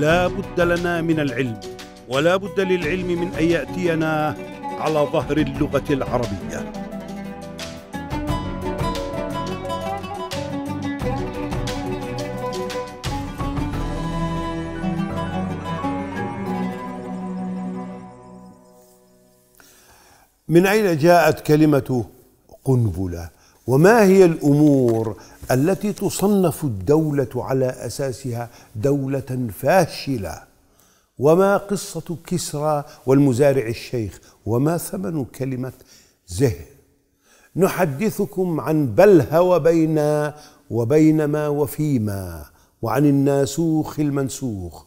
لا بد لنا من العلم ولا بد للعلم من ان ياتينا على ظهر اللغه العربيه من اين جاءت كلمه قنبله وما هي الامور التي تصنف الدوله على اساسها دوله فاشله وما قصه كسرى والمزارع الشيخ وما ثمن كلمه زه نحدثكم عن وبين بين وبينما وفيما وعن الناسوخ المنسوخ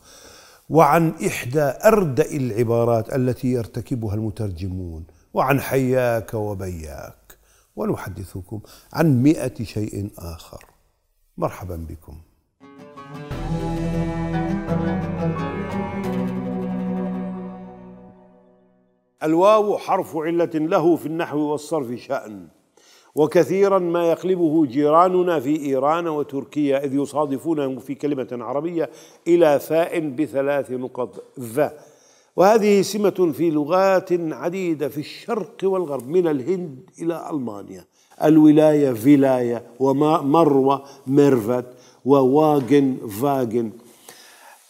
وعن إحدى أردأ العبارات التي يرتكبها المترجمون وعن حياك وبياك ونحدثكم عن مئة شيء آخر مرحبا بكم الواو حرف علة له في النحو والصرف شأن وكثيرا ما يقلبه جيراننا في إيران وتركيا إذ يصادفونه في كلمة عربية إلى فاء بثلاث نقط ذا وهذه سمة في لغات عديدة في الشرق والغرب من الهند إلى ألمانيا الولاية فيلاية ومروة ميرفت وواجن فاجن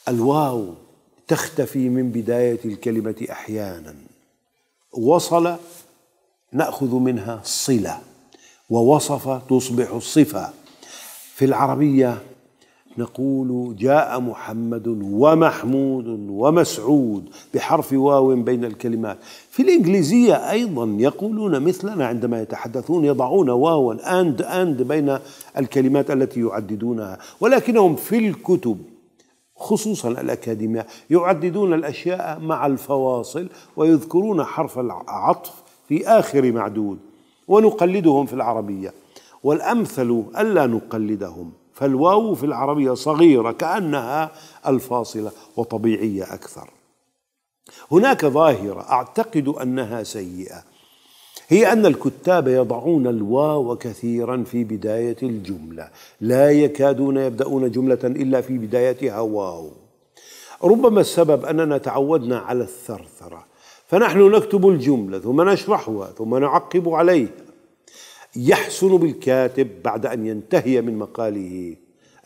الواو تختفي من بداية الكلمة أحيانا وصل نأخذ منها صلة ووصف تصبح صفة في العربية نقول جاء محمد ومحمود ومسعود بحرف واو بين الكلمات في الإنجليزية أيضا يقولون مثلنا عندما يتحدثون يضعون واوا أند أند بين الكلمات التي يعددونها ولكنهم في الكتب خصوصا الأكاديمية يعددون الأشياء مع الفواصل ويذكرون حرف العطف في آخر معدود ونقلدهم في العربية والأمثل ألا نقلدهم فالواو في العربية صغيرة كأنها الفاصلة وطبيعية أكثر هناك ظاهرة أعتقد أنها سيئة هي أن الكتاب يضعون الواو كثيرا في بداية الجملة لا يكادون يبدأون جملة إلا في بدايتها واو ربما السبب أننا تعودنا على الثرثرة فنحن نكتب الجملة ثم نشرحها ثم نعقب عليه يحسن بالكاتب بعد ان ينتهي من مقاله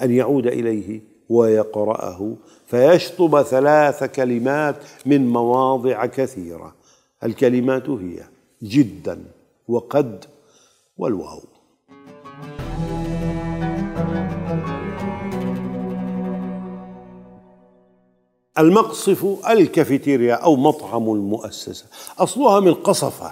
ان يعود اليه ويقراه فيشطب ثلاث كلمات من مواضع كثيره الكلمات هي جدا وقد والواو المقصف الكافيتيريا او مطعم المؤسسه اصلها من قصفه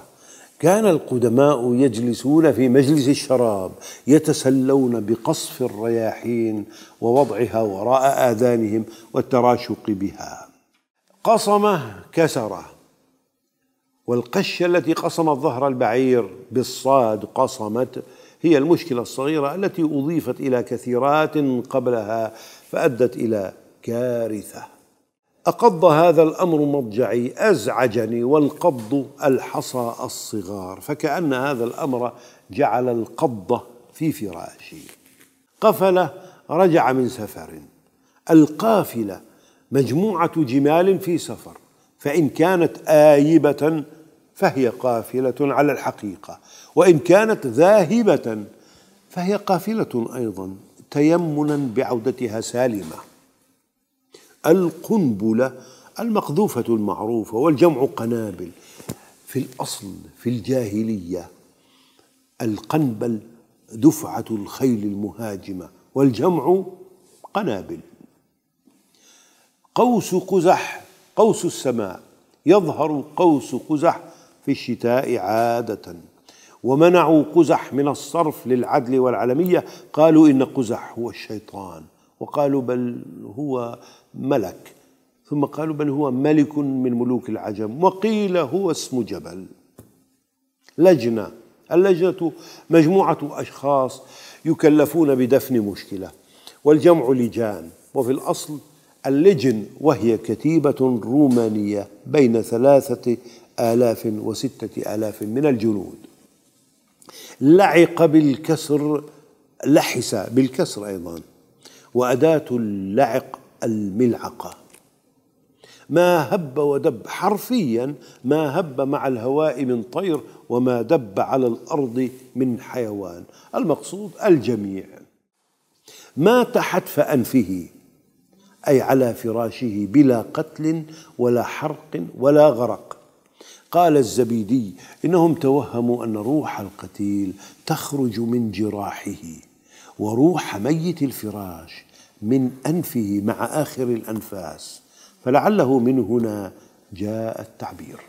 كان القدماء يجلسون في مجلس الشراب يتسلون بقصف الرياحين ووضعها وراء آذانهم والتراشق بها قصمه كسره والقشة التي قصمت ظهر البعير بالصاد قصمت هي المشكلة الصغيرة التي أضيفت إلى كثيرات قبلها فأدت إلى كارثة أقض هذا الأمر مضجعي أزعجني والقبض الحصى الصغار فكأن هذا الأمر جعل القبض في فراشي قفل رجع من سفر القافلة مجموعة جمال في سفر فإن كانت آيبة فهي قافلة على الحقيقة وإن كانت ذاهبة فهي قافلة أيضا تيمنا بعودتها سالمه القنبلة المقذوفة المعروفة والجمع قنابل في الأصل في الجاهلية القنبل دفعة الخيل المهاجمة والجمع قنابل قوس قزح قوس السماء يظهر قوس قزح في الشتاء عادة ومنعوا قزح من الصرف للعدل والعلمية قالوا إن قزح هو الشيطان وقالوا بل هو ملك ثم قالوا بل هو ملك من ملوك العجم وقيل هو اسم جبل لجنة اللجنة مجموعة أشخاص يكلفون بدفن مشكلة والجمع لجان وفي الأصل اللجن وهي كتيبة رومانية بين ثلاثة آلاف وستة آلاف من الجنود لعق بالكسر لحس بالكسر أيضا وأداة اللعق الملعقة ما هب ودب حرفيا ما هب مع الهواء من طير وما دب على الأرض من حيوان المقصود الجميع مات حتف أنفه أي على فراشه بلا قتل ولا حرق ولا غرق قال الزبيدي إنهم توهموا أن روح القتيل تخرج من جراحه وروح ميت الفراش من أنفه مع آخر الأنفاس فلعله من هنا جاء التعبير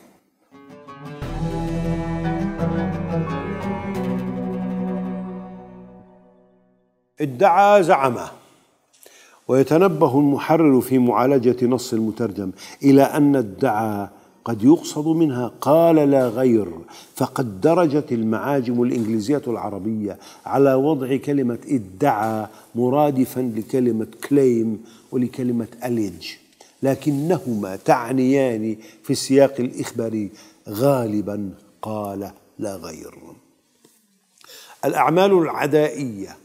ادعى زعمه ويتنبه المحرر في معالجة نص المترجم إلى أن ادعى قد يقصد منها قال لا غير فقد درجت المعاجم الإنجليزية العربية على وضع كلمة ادعى مرادفا لكلمة كليم ولكلمة أليج لكنهما تعنيان في السياق الإخباري غالبا قال لا غير الأعمال العدائية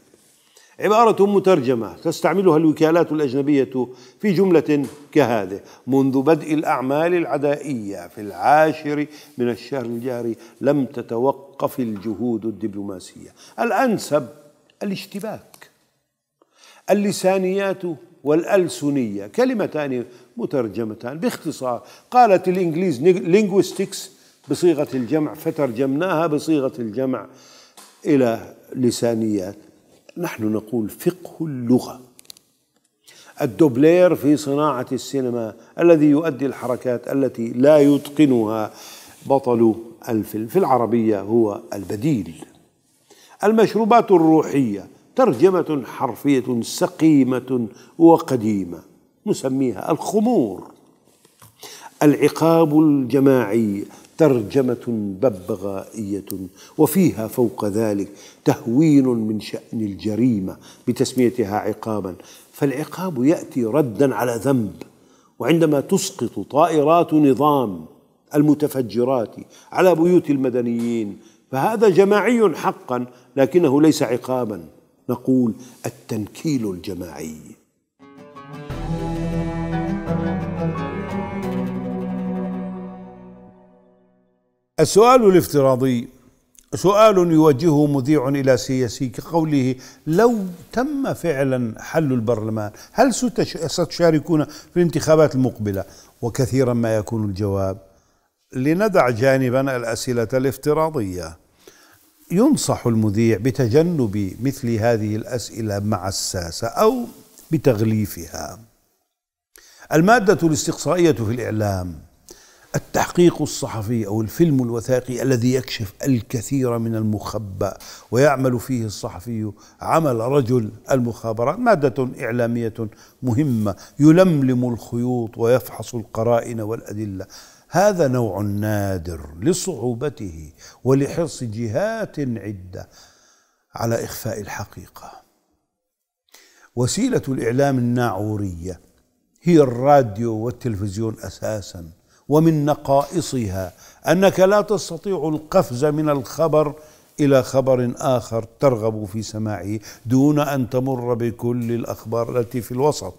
عبارة مترجمة تستعملها الوكالات الأجنبية في جملة كهذه منذ بدء الأعمال العدائية في العاشر من الشهر الجاري لم تتوقف الجهود الدبلوماسية الأنسب الاشتباك اللسانيات والألسنية كلمتان مترجمتان باختصار قالت الإنجليز لينغويستكس بصيغة الجمع فترجمناها بصيغة الجمع إلى لسانيات نحن نقول فقه اللغة الدوبلير في صناعة السينما الذي يؤدي الحركات التي لا يتقنها بطل الفيلم في العربية هو البديل المشروبات الروحية ترجمة حرفية سقيمة وقديمة نسميها الخمور العقاب الجماعي ترجمة ببغائية وفيها فوق ذلك تهوين من شأن الجريمة بتسميتها عقابا فالعقاب يأتي ردا على ذنب وعندما تسقط طائرات نظام المتفجرات على بيوت المدنيين فهذا جماعي حقا لكنه ليس عقابا نقول التنكيل الجماعي السؤال الافتراضي سؤال يوجهه مذيع إلى سياسي كقوله لو تم فعلا حل البرلمان هل ستشاركون في الانتخابات المقبلة وكثيرا ما يكون الجواب لندع جانبا الأسئلة الافتراضية ينصح المذيع بتجنب مثل هذه الأسئلة مع الساسة أو بتغليفها المادة الاستقصائية في الإعلام التحقيق الصحفي او الفيلم الوثائقي الذي يكشف الكثير من المخبأ ويعمل فيه الصحفي عمل رجل المخابرات ماده اعلاميه مهمه يلملم الخيوط ويفحص القرائن والادله هذا نوع نادر لصعوبته ولحرص جهات عده على اخفاء الحقيقه وسيله الاعلام الناعوريه هي الراديو والتلفزيون اساسا ومن نقائصها انك لا تستطيع القفز من الخبر الى خبر اخر ترغب في سماعه دون ان تمر بكل الاخبار التي في الوسط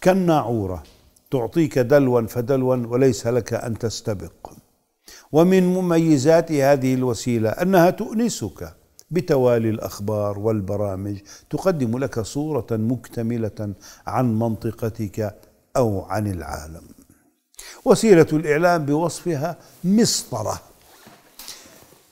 كالناعوره تعطيك دلوا فدلوا وليس لك ان تستبق ومن مميزات هذه الوسيله انها تؤنسك بتوالي الاخبار والبرامج تقدم لك صوره مكتمله عن منطقتك او عن العالم وسيلة الإعلام بوصفها مسطرة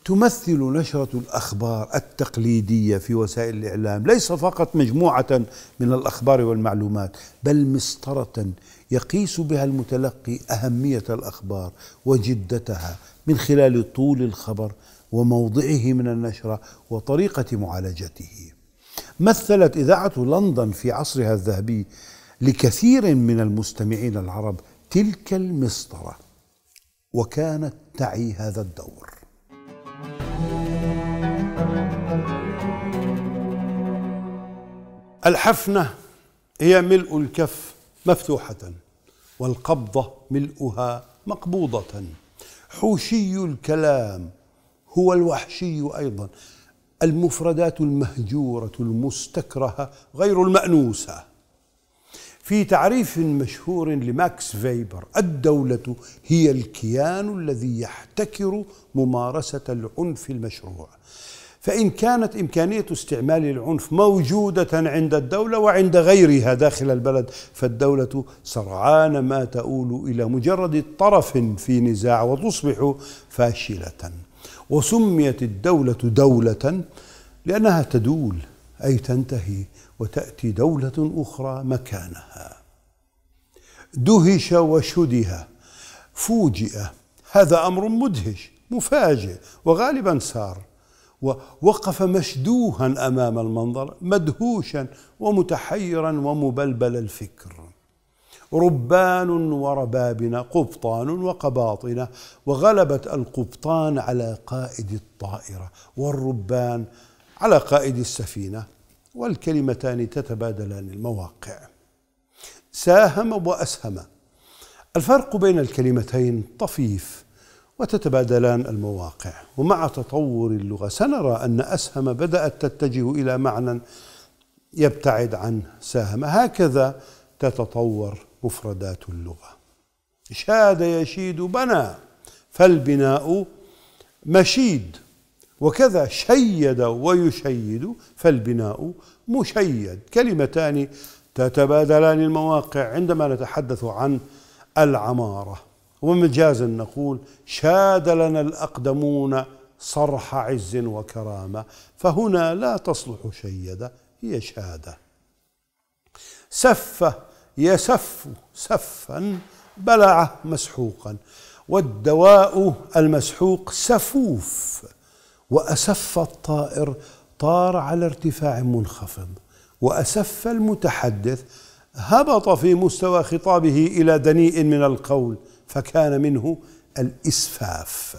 تمثل نشرة الأخبار التقليدية في وسائل الإعلام ليس فقط مجموعة من الأخبار والمعلومات بل مسطرة يقيس بها المتلقي أهمية الأخبار وجدتها من خلال طول الخبر وموضعه من النشرة وطريقة معالجته مثلت إذاعة لندن في عصرها الذهبي لكثير من المستمعين العرب تلك المسطره وكانت تعي هذا الدور الحفنه هي ملء الكف مفتوحه والقبضه ملؤها مقبوضه حوشي الكلام هو الوحشي ايضا المفردات المهجوره المستكرهه غير المانوسه في تعريف مشهور لماكس فيبر الدولة هي الكيان الذي يحتكر ممارسة العنف المشروع فإن كانت إمكانية استعمال العنف موجودة عند الدولة وعند غيرها داخل البلد فالدولة سرعان ما تؤول إلى مجرد طرف في نزاع وتصبح فاشلة وسميت الدولة دولة لأنها تدول أي تنتهي وتأتي دولة أخرى مكانها دهش وشده فوجئ هذا أمر مدهش مفاجئ وغالبا سار ووقف مشدوها أمام المنظر مدهوشا ومتحيرا ومبلبل الفكر ربان وربابنة قبطان وقباطنة وغلبت القبطان على قائد الطائرة والربان على قائد السفينة والكلمتان تتبادلان المواقع ساهم واسهم الفرق بين الكلمتين طفيف وتتبادلان المواقع ومع تطور اللغه سنرى ان اسهم بدات تتجه الى معنى يبتعد عن ساهم هكذا تتطور مفردات اللغه شاد يشيد بنى فالبناء مشيد وكذا شيد ويشيد فالبناء مشيد كلمتان تتبادلان المواقع عندما نتحدث عن العمارة ومجازا نقول شاد لنا الأقدمون صرح عز وكرامة فهنا لا تصلح شيد هي شادة سف يسف سفا بلعه مسحوقا والدواء المسحوق سفوف وأسف الطائر طار على ارتفاع منخفض وأسف المتحدث هبط في مستوى خطابه إلى دنيء من القول فكان منه الإسفاف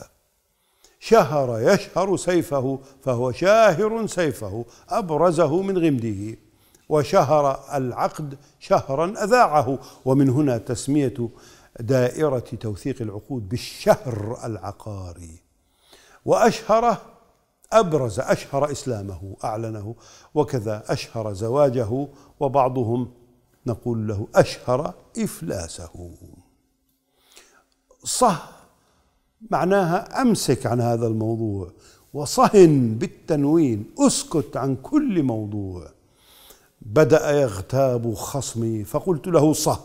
شهر يشهر سيفه فهو شاهر سيفه أبرزه من غمده وشهر العقد شهرا أذاعه ومن هنا تسمية دائرة توثيق العقود بالشهر العقاري وأشهره أبرز أشهر إسلامه أعلنه وكذا أشهر زواجه وبعضهم نقول له أشهر إفلاسه صه معناها أمسك عن هذا الموضوع وصهن بالتنوين أسكت عن كل موضوع بدأ يغتاب خصمي فقلت له صه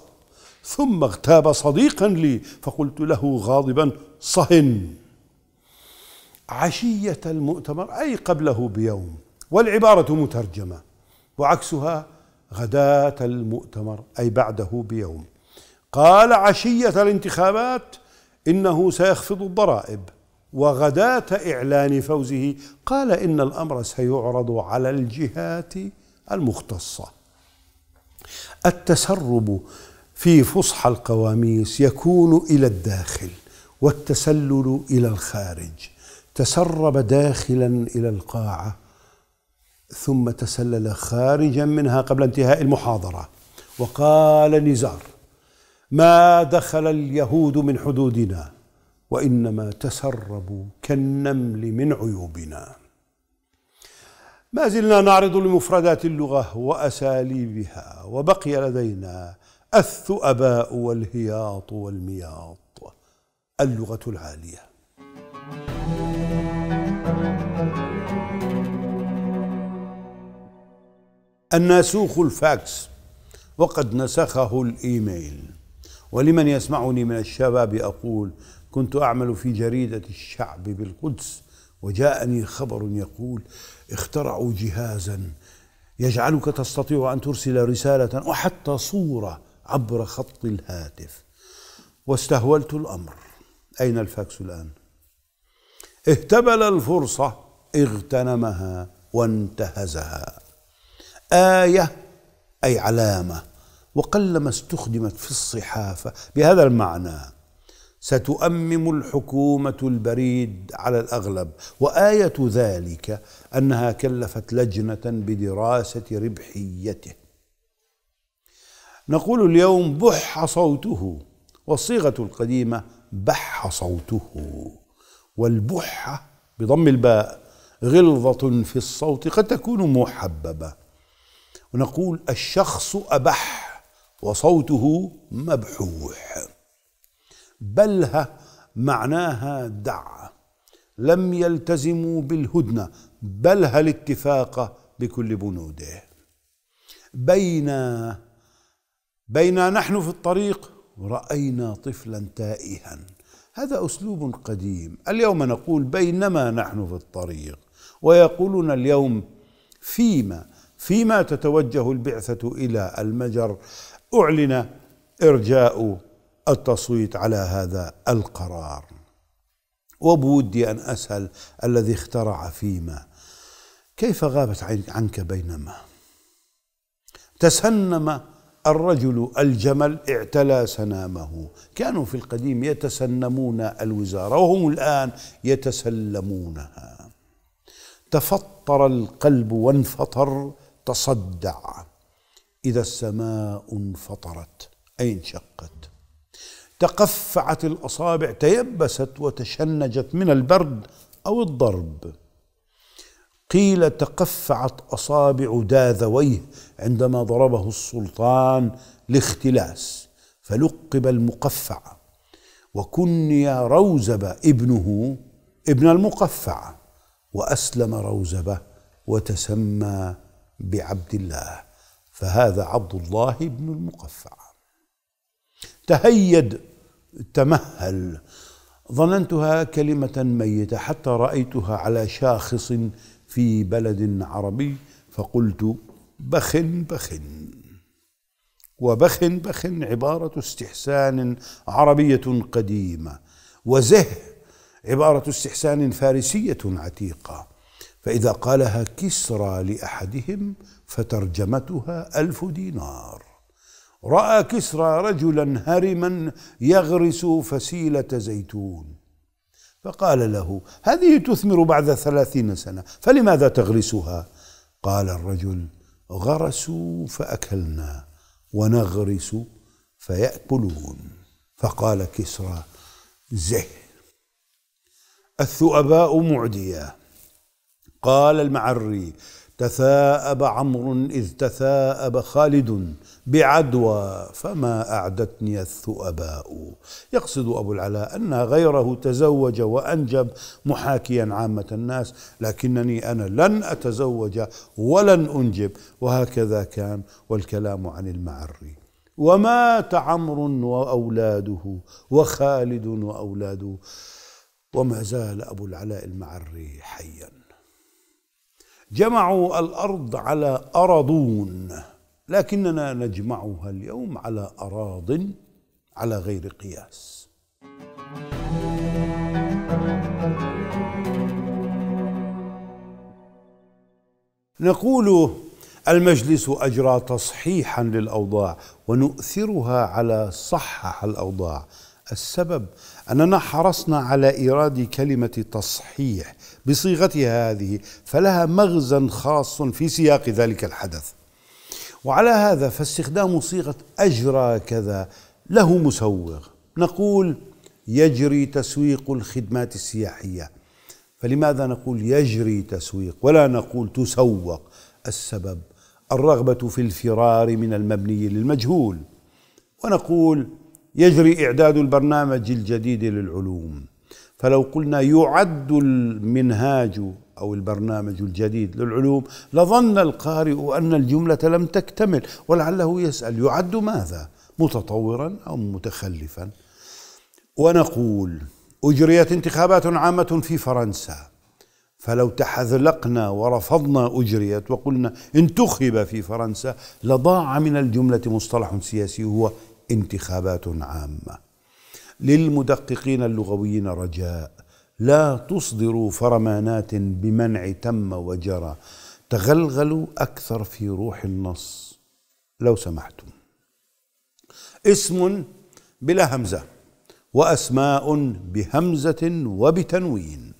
ثم اغتاب صديقا لي فقلت له غاضبا صهن عشية المؤتمر أي قبله بيوم والعبارة مترجمة وعكسها غداة المؤتمر أي بعده بيوم قال عشية الانتخابات إنه سيخفض الضرائب وغداة إعلان فوزه قال إن الأمر سيعرض على الجهات المختصة التسرب في فصحى القواميس يكون إلى الداخل والتسلل إلى الخارج تسرب داخلا الى القاعه ثم تسلل خارجا منها قبل انتهاء المحاضره وقال نزار ما دخل اليهود من حدودنا وانما تسربوا كالنمل من عيوبنا ما زلنا نعرض لمفردات اللغه واساليبها وبقي لدينا الثؤباء والهياط والمياط اللغه العاليه الناسوخ الفاكس وقد نسخه الإيميل ولمن يسمعني من الشباب أقول كنت أعمل في جريدة الشعب بالقدس وجاءني خبر يقول اخترعوا جهازا يجعلك تستطيع أن ترسل رسالة وحتى صورة عبر خط الهاتف واستهولت الأمر أين الفاكس الآن؟ اهتبل الفرصة اغتنمها وانتهزها آية أي علامة وقلما استخدمت في الصحافة بهذا المعنى ستؤمم الحكومة البريد على الأغلب وآية ذلك أنها كلفت لجنة بدراسة ربحيته نقول اليوم بح صوته والصيغة القديمة بح صوته والبح بضم الباء غلظة في الصوت قد تكون محببة ونقول الشخص أبح وصوته مبحوح بلها معناها دع لم يلتزموا بالهدنة بلها الاتفاق بكل بنوده بينا بينا نحن في الطريق رأينا طفلا تائها هذا أسلوب قديم اليوم نقول بينما نحن في الطريق ويقولون اليوم فيما فيما تتوجه البعثة إلى المجر أعلن إرجاء التصويت على هذا القرار وبودي أن أسأل الذي اخترع فيما كيف غابت عنك بينما تسنم الرجل الجمل اعتلى سنامه كانوا في القديم يتسنمون الوزارة وهم الآن يتسلمونها تفطر القلب وانفطر تصدع إذا السماء انفطرت أي انشقت تقفعت الأصابع تيبست وتشنجت من البرد أو الضرب قيل تقفعت أصابع داذويه عندما ضربه السلطان لاختلاس فلقب المقفع وكني روزب ابنه ابن المقفع وأسلم روزبه وتسمى بعبد الله فهذا عبد الله بن المقفع تهيد تمهل ظننتها كلمة ميتة حتى رأيتها على شاخص في بلد عربي فقلت بخ بخ وبخ بخ عبارة استحسان عربية قديمة وزه عبارة استحسان فارسية عتيقة فإذا قالها كسرى لأحدهم فترجمتها ألف دينار رأى كسرى رجلا هرما يغرس فسيلة زيتون فقال له هذه تثمر بعد ثلاثين سنة فلماذا تغرسها قال الرجل غرسوا فأكلنا ونغرس فيأكلون فقال كسرى زه الثؤباء معديه قال المعري تثاءب عمرو إذ تثاءب خالد بعدوى فما أعدتني الثؤباء يقصد أبو العلاء أن غيره تزوج وأنجب محاكيا عامة الناس لكنني أنا لن أتزوج ولن أنجب وهكذا كان والكلام عن المعري ومات عمرو وأولاده وخالد وأولاده وما زال أبو العلاء المعري حياً جمعوا الارض على اراضون لكننا نجمعها اليوم على اراض على غير قياس نقول المجلس اجرى تصحيحا للاوضاع ونؤثرها على صحح الاوضاع السبب أننا حرصنا على إيراد كلمة تصحيح بصيغتها هذه فلها مغزى خاص في سياق ذلك الحدث وعلى هذا فاستخدام صيغة أجرى كذا له مسوغ نقول يجري تسويق الخدمات السياحية فلماذا نقول يجري تسويق ولا نقول تسوق السبب الرغبة في الفرار من المبني للمجهول ونقول يجري إعداد البرنامج الجديد للعلوم فلو قلنا يعد المنهاج أو البرنامج الجديد للعلوم لظن القارئ أن الجملة لم تكتمل ولعله يسأل يعد ماذا متطورا أو متخلفا ونقول أجريت انتخابات عامة في فرنسا فلو تحذلقنا ورفضنا أجريت وقلنا انتخب في فرنسا لضاع من الجملة مصطلح سياسي هو انتخابات عامه للمدققين اللغويين رجاء لا تصدروا فرمانات بمنع تم وجرى تغلغلوا اكثر في روح النص لو سمحتم اسم بلا همزه واسماء بهمزه وبتنوين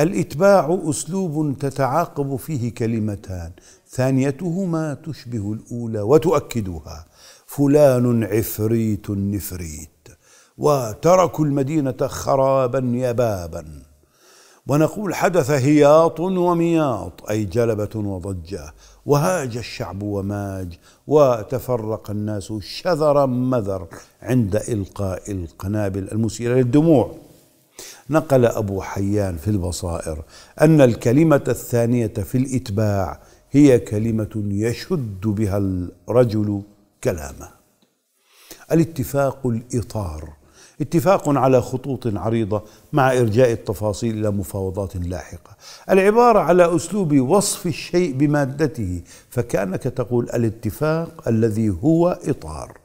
الاتباع اسلوب تتعاقب فيه كلمتان ثانيتهما تشبه الاولى وتؤكدها فلان عفريت نفريت وتركوا المدينة خرابا يبابا ونقول حدث هياط ومياط أي جلبة وضجة وهاج الشعب وماج وتفرق الناس شذرا مذر عند إلقاء القنابل المسيلة للدموع نقل أبو حيان في البصائر أن الكلمة الثانية في الإتباع هي كلمة يشد بها الرجل كلامه الاتفاق الإطار اتفاق على خطوط عريضة مع إرجاء التفاصيل إلى مفاوضات لاحقة العبارة على أسلوب وصف الشيء بمادته فكأنك تقول الاتفاق الذي هو إطار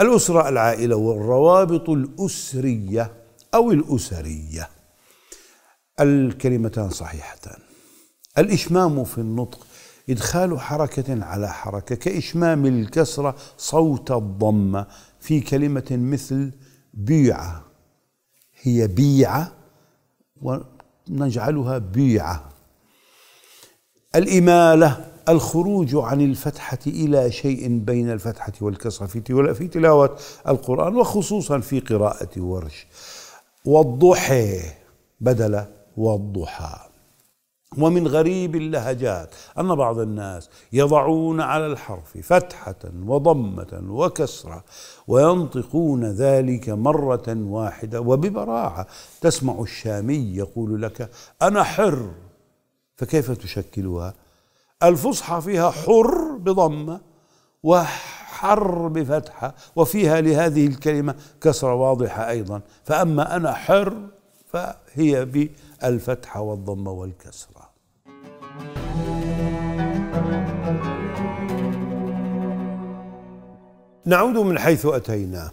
الأسرة العائلة والروابط الأسرية أو الأسرية الكلمتان صحيحتان الإشمام في النطق إدخال حركة على حركة كإشمام الكسرة صوت الضمة في كلمة مثل بيعة هي بيعة ونجعلها بيعة الإمالة الخروج عن الفتحة إلى شيء بين الفتحة والكسرة في تلاوة القرآن وخصوصا في قراءة ورش والضحى بدل والضحى ومن غريب اللهجات أن بعض الناس يضعون على الحرف فتحة وضمة وكسرة وينطقون ذلك مرة واحدة وببراعة تسمع الشامي يقول لك أنا حر فكيف تشكلها؟ الفصحى فيها حر بضمة وحر بفتحة وفيها لهذه الكلمة كسرة واضحة أيضا فأما أنا حر فهي بفتحة الفتح والضم والكسرة نعود من حيث أتينا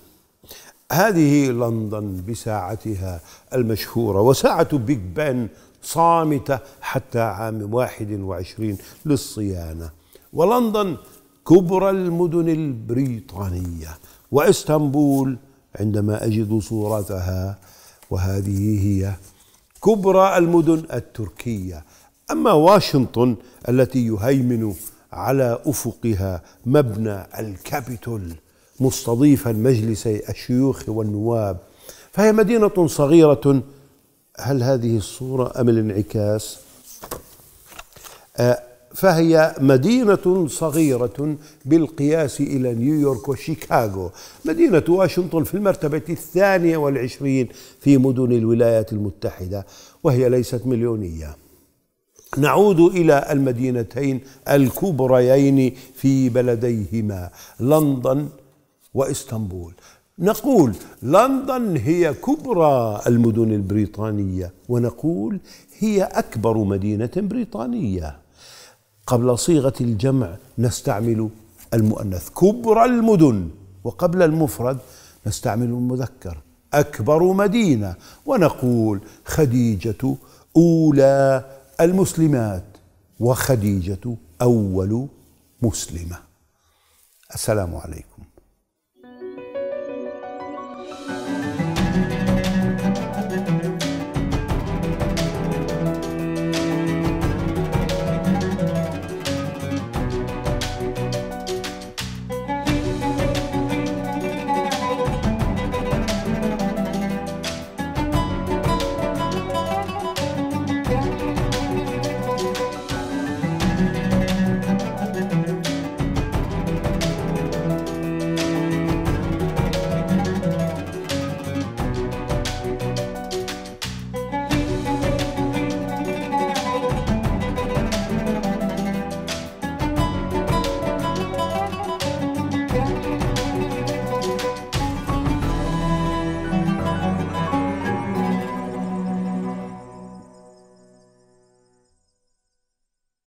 هذه لندن بساعتها المشهورة وساعة بيج بان صامتة حتى عام 21 للصيانة ولندن كبرى المدن البريطانية واسطنبول عندما أجد صورتها وهذه هي كبرى المدن التركية أما واشنطن التي يهيمن على أفقها مبنى الكابيتول مستضيفا مجلس الشيوخ والنواب فهي مدينة صغيرة هل هذه الصورة أم الانعكاس؟ آه، فهي مدينة صغيرة بالقياس إلى نيويورك وشيكاغو مدينة واشنطن في المرتبة الثانية والعشرين في مدن الولايات المتحدة وهي ليست مليونية نعود إلى المدينتين الكبريين في بلديهما لندن وإسطنبول نقول لندن هي كبرى المدن البريطانية ونقول هي أكبر مدينة بريطانية قبل صيغة الجمع نستعمل المؤنث كبرى المدن وقبل المفرد نستعمل المذكر أكبر مدينة ونقول خديجة أولى المسلمات وخديجة أول مسلمة السلام عليكم